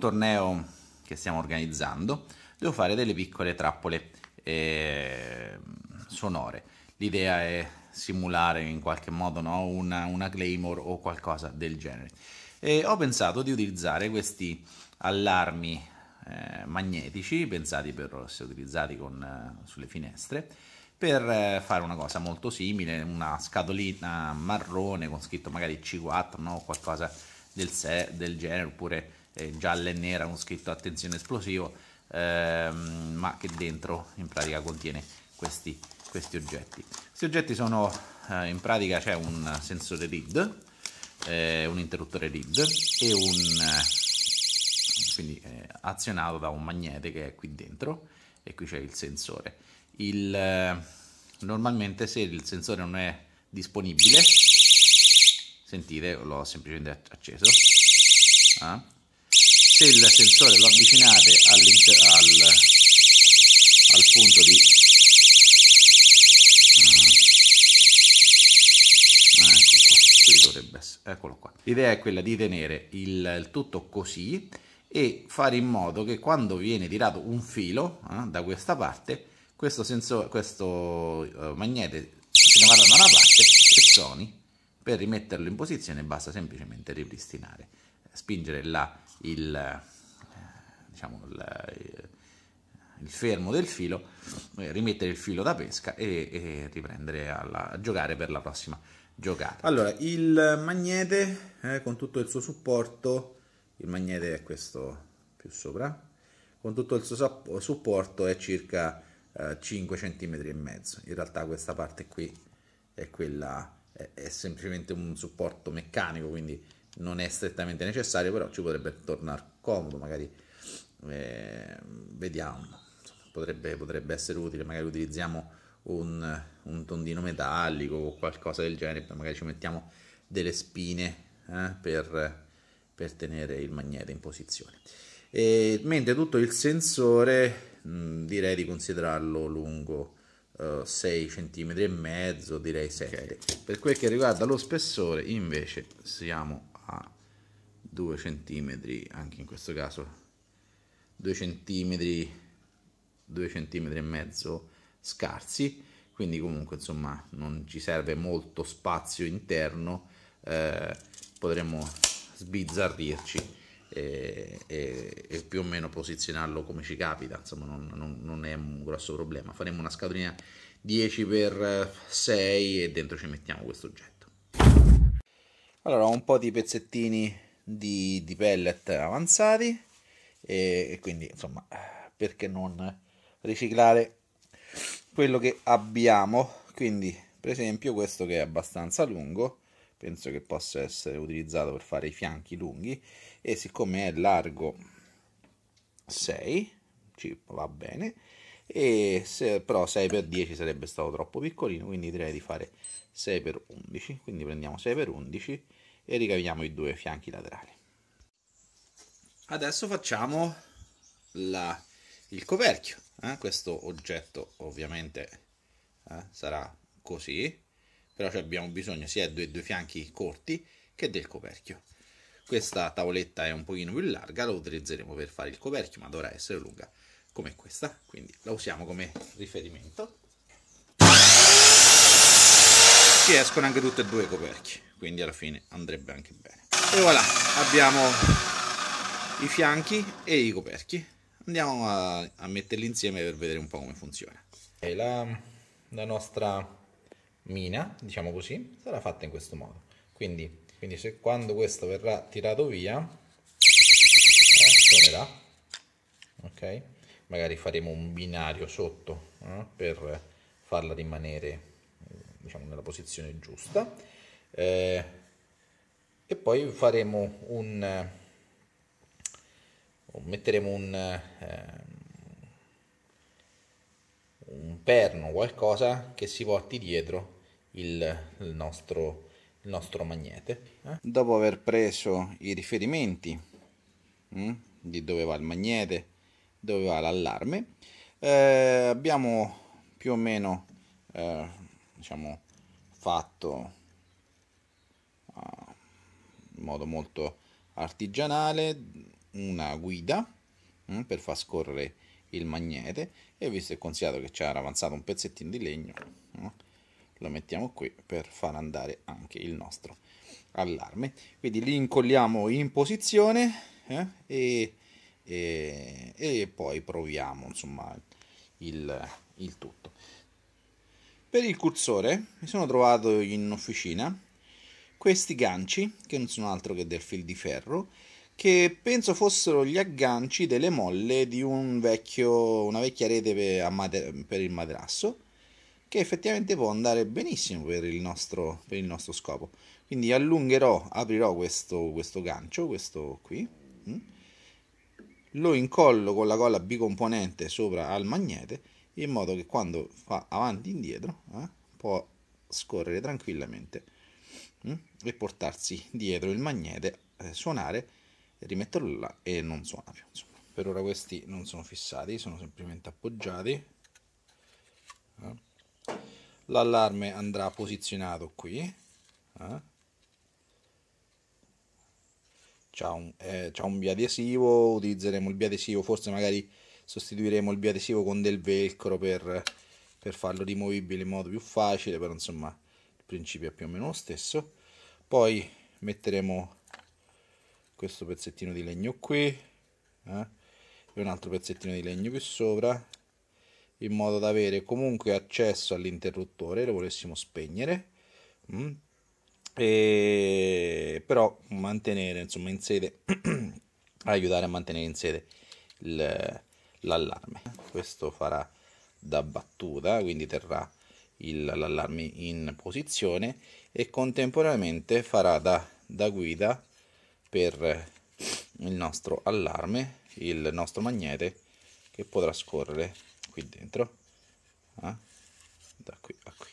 torneo che stiamo organizzando devo fare delle piccole trappole eh, sonore. L'idea è simulare in qualche modo no? una, una, Claymore o qualcosa del genere. E ho pensato di utilizzare questi allarmi eh, magnetici, pensati per essere utilizzati con, eh, sulle finestre, per eh, fare una cosa molto simile, una scatolina marrone con scritto magari C4 o no? qualcosa del, se- del genere, oppure eh, gialla e nera con scritto attenzione esplosivo ehm, ma che dentro in pratica contiene questi, questi oggetti questi oggetti sono eh, in pratica c'è un sensore read eh, un interruttore read e un eh, quindi eh, azionato da un magnete che è qui dentro e qui c'è il sensore il, eh, normalmente se il sensore non è disponibile sentite l'ho semplicemente acceso ah se sensore lo avvicinate al, al punto di mm. ah, ecco eccolo qua. L'idea è quella di tenere il, il, tutto così e fare in modo che quando viene tirato un filo eh, da questa parte, questo, sensore, questo eh, magnete se ne vada da una parte e suoni. Per rimetterlo in posizione basta semplicemente ripristinare, spingere la il, eh, diciamo, il, eh, il fermo del filo, eh, rimettere il filo da pesca e, e riprendere alla, a giocare per la prossima giocata. Allora, il magnete eh, con tutto il suo supporto, il magnete è questo più sopra, con tutto il suo supporto è circa eh, 5 cm e mezzo. In realtà questa parte qui è quella è, è semplicemente un supporto meccanico, quindi non è strettamente necessario, però ci potrebbe tornare comodo, magari eh, vediamo, potrebbe, potrebbe, essere utile, magari utilizziamo un, un, tondino metallico o qualcosa del genere, magari ci mettiamo delle spine eh, per, per, tenere il magnete in posizione. E, mentre tutto il sensore mh, direi di considerarlo lungo. 6 eh, cm e mezzo direi 7 okay. per quel che riguarda lo spessore invece siamo a 2 cm anche in questo caso 2 cm 2 cm e mezzo scarsi quindi comunque insomma non ci serve molto spazio interno eh, potremmo sbizzarrirci e, e, e, più o meno posizionarlo come ci capita insomma non, non, non è un grosso problema faremo una scatolina 10x6 e dentro ci mettiamo questo oggetto allora, ho un po' di pezzettini di, di pellet avanzati e, e quindi, insomma, perché non riciclare quello che abbiamo? Quindi, per esempio, questo che è abbastanza lungo, penso che possa essere utilizzato per fare i fianchi lunghi e siccome è largo 6 ci va bene e se, però 6x10 sarebbe stato troppo piccolino quindi direi di fare 6x11 quindi prendiamo 6x11 e ricaviamo i due fianchi laterali adesso facciamo la, il coperchio eh? questo oggetto ovviamente eh, sarà così però abbiamo bisogno sia dei due fianchi corti che del coperchio questa tavoletta è un pochino più larga la utilizzeremo per fare il coperchio ma dovrà essere lunga come questa, quindi la usiamo come riferimento. Si escono anche tutte e due i coperchi, quindi alla fine andrebbe anche bene. E voilà, abbiamo i fianchi e i coperchi. Andiamo a, a metterli insieme per vedere un po' come funziona. E la, la nostra mina, diciamo così, sarà fatta in questo modo. Quindi, quindi se quando questo verrà tirato via, eh, suonerà, ok? magari faremo un binario sotto eh, per farla rimanere diciamo, nella posizione giusta eh, e poi faremo un eh, metteremo un, eh, un perno qualcosa che si porti dietro il, il nostro il nostro magnete eh. dopo aver preso i riferimenti mh, mm, di dove va il magnete dove va l'allarme. Eh, abbiamo più o meno eh, diciamo, fatto eh, in modo molto artigianale una guida hm, per far scorrere il magnete e visto e considerato che ci era avanzato un pezzettino di legno no? Mm, lo mettiamo qui per far andare anche il nostro allarme quindi li incolliamo in posizione eh, e e, e poi proviamo insomma il, il tutto. Per il cursore mi sono trovato in officina questi ganci, che non sono altro che del fil di ferro, che penso fossero gli agganci delle molle di un vecchio, una vecchia rete per, il materasso, che effettivamente può andare benissimo per il nostro, per il nostro scopo. Quindi allungherò, aprirò questo, questo gancio, questo qui, mm, lo incollo con la colla bicomponente sopra al magnete in modo che quando fa avanti e indietro eh, può scorrere tranquillamente eh, e portarsi dietro il magnete, eh, suonare, rimetterlo là e non suona più. Insomma. Per ora questi non sono fissati, sono semplicemente appoggiati. Eh. L'allarme andrà posizionato qui. Eh. c'ha un, eh, un biadesivo, utilizzeremo il biadesivo, forse magari sostituiremo il biadesivo con del velcro per, per farlo rimovibile in modo più facile, però insomma il principio è più o meno lo stesso. Poi metteremo questo pezzettino di legno qui eh, e un altro pezzettino di legno più sopra in modo da avere comunque accesso all'interruttore, lo volessimo spegnere. Mm e, però mantenere insomma in sede, aiutare a mantenere in sede il, l'allarme. Questo farà da battuta, quindi terrà il, l'allarme in posizione e contemporaneamente farà da, da guida per il nostro allarme, il nostro magnete che potrà scorrere qui dentro, eh? da qui a qui.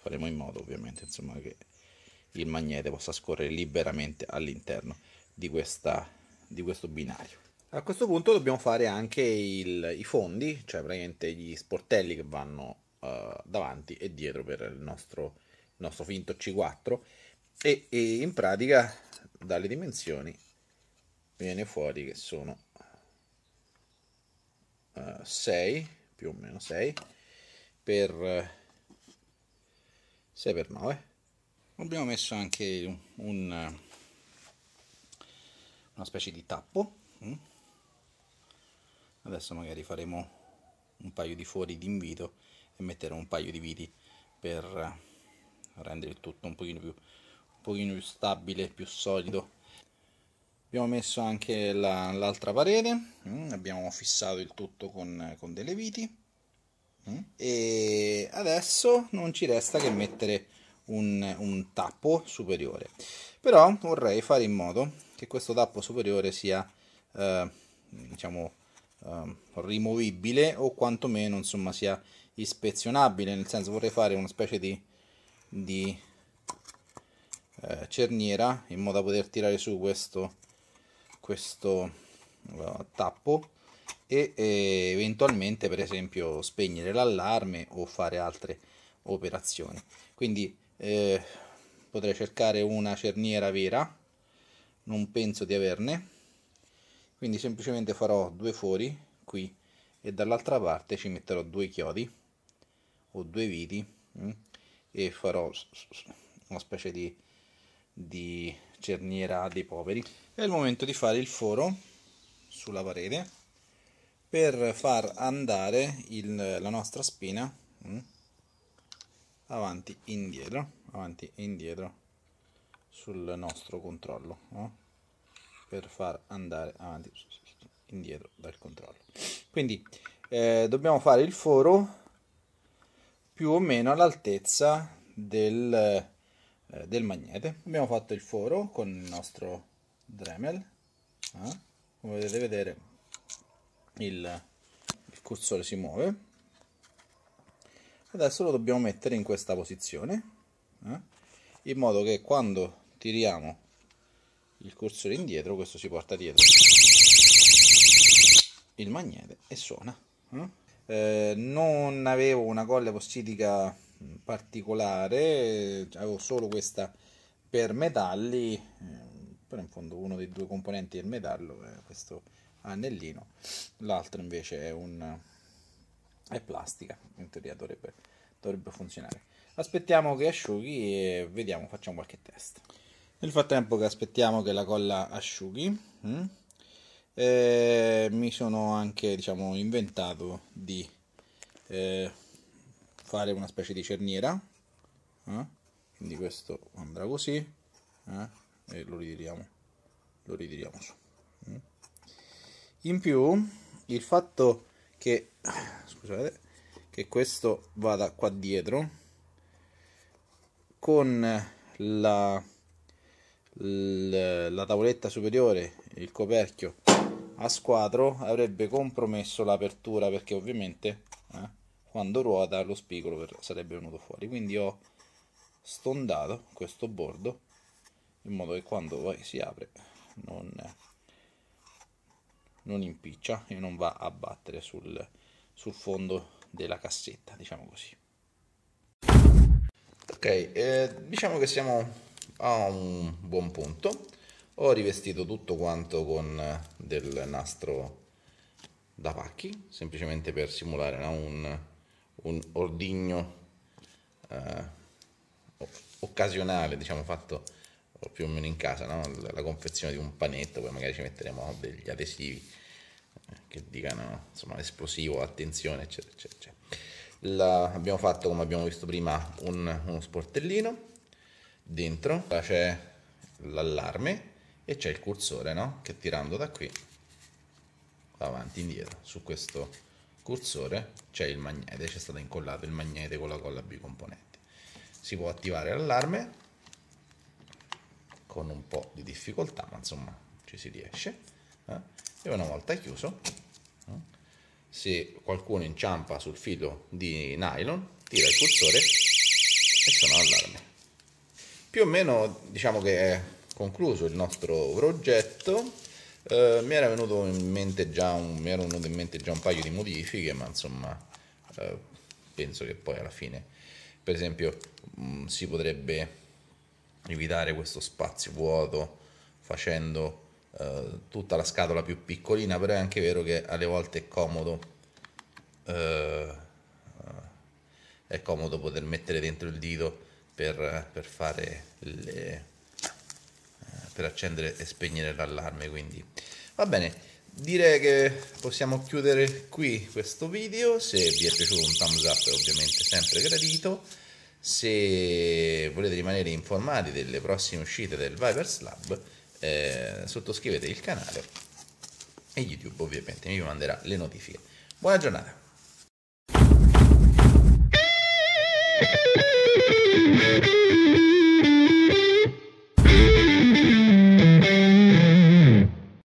Faremo in modo ovviamente insomma che il magnete possa scorrere liberamente all'interno di, di questo binario. A questo punto dobbiamo fare anche il, i fondi, cioè praticamente gli sportelli che vanno uh, davanti e dietro per il nostro, il nostro finto C4 e, e in pratica dalle dimensioni viene fuori che sono uh, eh, 6 più o meno 6 per uh, eh, 6 per 9 abbiamo messo anche un, una specie di tappo mm? adesso magari faremo un paio di fuori d'invito e metteremo un paio di viti per eh, rendere il tutto un pochino più, un pochino più stabile più solido abbiamo messo anche l'altra parete mm? abbiamo fissato il tutto con, con delle viti mm? e adesso non ci resta che mettere un, un tappo superiore però vorrei fare in modo che questo tappo superiore sia eh, diciamo eh, rimovibile o quantomeno insomma sia ispezionabile nel senso vorrei fare una specie di, di eh, cerniera in modo da poter tirare su questo questo uh, tappo e, e eventualmente per esempio spegnere l'allarme o fare altre operazioni quindi eh, potrei cercare una cerniera vera non penso di averne quindi semplicemente farò due fori qui e dall'altra parte ci metterò due chiodi o due viti mh, mm, e farò una specie di, di cerniera dei poveri è il momento di fare il foro sulla parete per far andare il, la nostra spina mh, mm, avanti e indietro, avanti e indietro sul nostro controllo no? Eh? per far andare avanti e indietro dal controllo. Quindi eh, dobbiamo fare il foro più o meno all'altezza del, eh, del, magnete. Abbiamo fatto il foro con il nostro Dremel, eh? come potete vedere il, il cursore si muove adesso lo dobbiamo mettere in questa posizione eh? in modo che quando tiriamo il cursore indietro questo si porta dietro il magnete e suona eh? Eh, non avevo una colla epossidica particolare avevo solo questa per metalli eh, però in fondo uno dei due componenti del metallo è questo anellino l'altro invece è un è plastica, in teoria dovrebbe, dovrebbe funzionare. Aspettiamo che asciughi e vediamo, facciamo qualche test. Nel frattempo che aspettiamo che la colla asciughi, hm, eh, mi sono anche diciamo, inventato di eh, fare una specie di cerniera. Eh? Quindi questo andrà così eh, e lo ritiriamo, lo ritiriamo su. Mm. In più, il fatto che, scusate, che questo vada qua dietro con la, la tavoletta superiore, il coperchio a squadro avrebbe compromesso l'apertura perché ovviamente eh, quando ruota lo spigolo sarebbe venuto fuori quindi ho stondato questo bordo in modo che quando poi si apre non non impiccia e non va a battere sul, sul fondo della cassetta, diciamo così. Ok, eh, diciamo che siamo a un buon punto. Ho rivestito tutto quanto con eh, del nastro da pacchi, semplicemente per simulare no? un, un, ordigno eh, occasionale, diciamo fatto più o meno in casa, no? la confezione di un panetto, poi magari ci metteremo degli adesivi eh, che dicano insomma esplosivo, attenzione, eccetera, eccetera. La, abbiamo fatto, come abbiamo visto prima, un, uno sportellino, dentro c'è l'allarme e c'è il cursore, no? Che tirando da qui va avanti, indietro, su questo cursore c'è il magnete, c'è stato incollato il magnete con la colla bicomponente. Si può attivare l'allarme con un po' di difficoltà, ma insomma ci si riesce. Eh? E una volta chiuso, eh? se qualcuno inciampa sul filo di nylon, tira il cursore e suona l'allarme. Più o meno diciamo che è concluso il nostro progetto. Eh, mi, era venuto in mente già un, mi erano venute in mente già un paio di modifiche, ma insomma eh, penso che poi alla fine, per esempio, mh, mm, si potrebbe evitare questo spazio vuoto facendo eh, tutta la scatola più piccolina, però è anche vero che alle volte è comodo, eh, eh è comodo poter mettere dentro il dito per, per fare le, eh, per accendere e spegnere l'allarme quindi va bene direi che possiamo chiudere qui questo video se vi è piaciuto un thumbs up è ovviamente sempre gradito se volete rimanere informati delle prossime uscite del Vipers Lab eh, sottoscrivete il canale e YouTube ovviamente mi manderà le notifiche. Buona giornata!